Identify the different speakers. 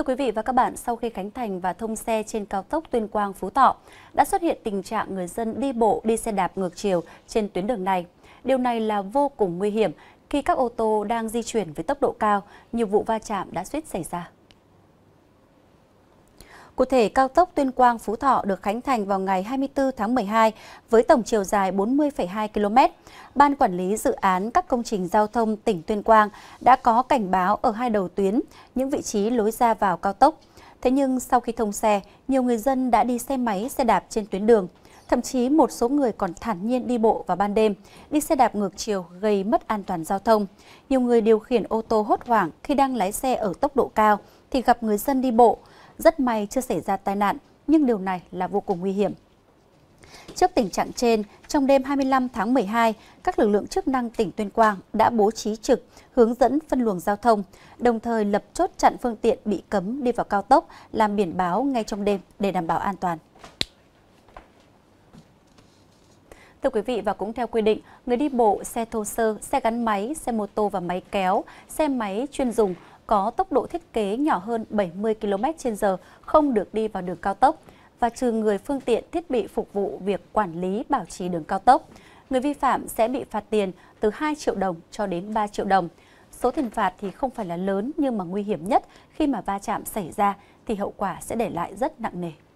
Speaker 1: Thưa quý vị và các bạn, sau khi khánh thành và thông xe trên cao tốc Tuyên Quang Phú Thọ, đã xuất hiện tình trạng người dân đi bộ, đi xe đạp ngược chiều trên tuyến đường này. Điều này là vô cùng nguy hiểm khi các ô tô đang di chuyển với tốc độ cao, nhiều vụ va chạm đã suýt xảy ra. Cụ thể, cao tốc Tuyên Quang Phú Thọ được khánh thành vào ngày 24 tháng 12 với tổng chiều dài 40,2 km. Ban quản lý dự án các công trình giao thông tỉnh Tuyên Quang đã có cảnh báo ở hai đầu tuyến, những vị trí lối ra vào cao tốc. Thế nhưng sau khi thông xe, nhiều người dân đã đi xe máy, xe đạp trên tuyến đường. Thậm chí một số người còn thản nhiên đi bộ vào ban đêm, đi xe đạp ngược chiều gây mất an toàn giao thông. Nhiều người điều khiển ô tô hốt hoảng khi đang lái xe ở tốc độ cao thì gặp người dân đi bộ, rất may chưa xảy ra tai nạn, nhưng điều này là vô cùng nguy hiểm. Trước tình trạng trên, trong đêm 25 tháng 12, các lực lượng chức năng tỉnh Tuyên Quang đã bố trí trực, hướng dẫn phân luồng giao thông, đồng thời lập chốt chặn phương tiện bị cấm đi vào cao tốc, làm biển báo ngay trong đêm để đảm bảo an toàn. Thưa quý vị và cũng theo quy định, người đi bộ, xe thô sơ, xe gắn máy, xe mô tô và máy kéo, xe máy chuyên dùng có tốc độ thiết kế nhỏ hơn 70 km/h không được đi vào đường cao tốc và trừ người phương tiện thiết bị phục vụ việc quản lý bảo trì đường cao tốc. Người vi phạm sẽ bị phạt tiền từ 2 triệu đồng cho đến 3 triệu đồng. Số tiền phạt thì không phải là lớn nhưng mà nguy hiểm nhất khi mà va chạm xảy ra thì hậu quả sẽ để lại rất nặng nề.